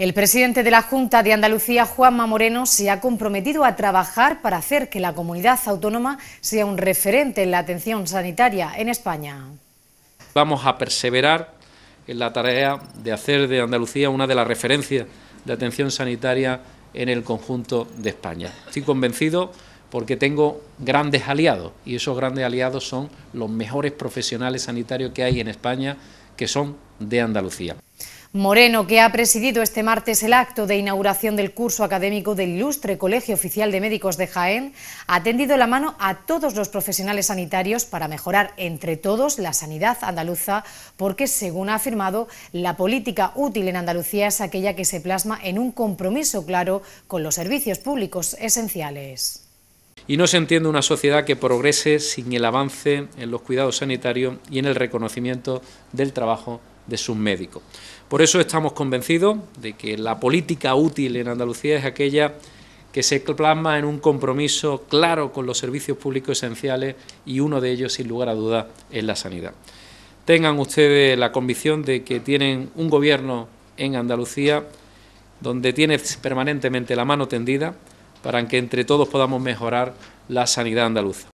El presidente de la Junta de Andalucía, Juanma Moreno, se ha comprometido a trabajar para hacer que la comunidad autónoma sea un referente en la atención sanitaria en España. Vamos a perseverar en la tarea de hacer de Andalucía una de las referencias de atención sanitaria en el conjunto de España. Estoy convencido porque tengo grandes aliados y esos grandes aliados son los mejores profesionales sanitarios que hay en España, que son de Andalucía. Moreno, que ha presidido este martes el acto de inauguración del curso académico del Ilustre Colegio Oficial de Médicos de Jaén, ha tendido la mano a todos los profesionales sanitarios para mejorar entre todos la sanidad andaluza, porque, según ha afirmado, la política útil en Andalucía es aquella que se plasma en un compromiso claro con los servicios públicos esenciales. Y no se entiende una sociedad que progrese sin el avance en los cuidados sanitarios y en el reconocimiento del trabajo de sus médicos. Por eso estamos convencidos de que la política útil en Andalucía es aquella que se plasma en un compromiso claro con los servicios públicos esenciales y uno de ellos, sin lugar a dudas, es la sanidad. Tengan ustedes la convicción de que tienen un gobierno en Andalucía donde tiene permanentemente la mano tendida para que entre todos podamos mejorar la sanidad andaluza.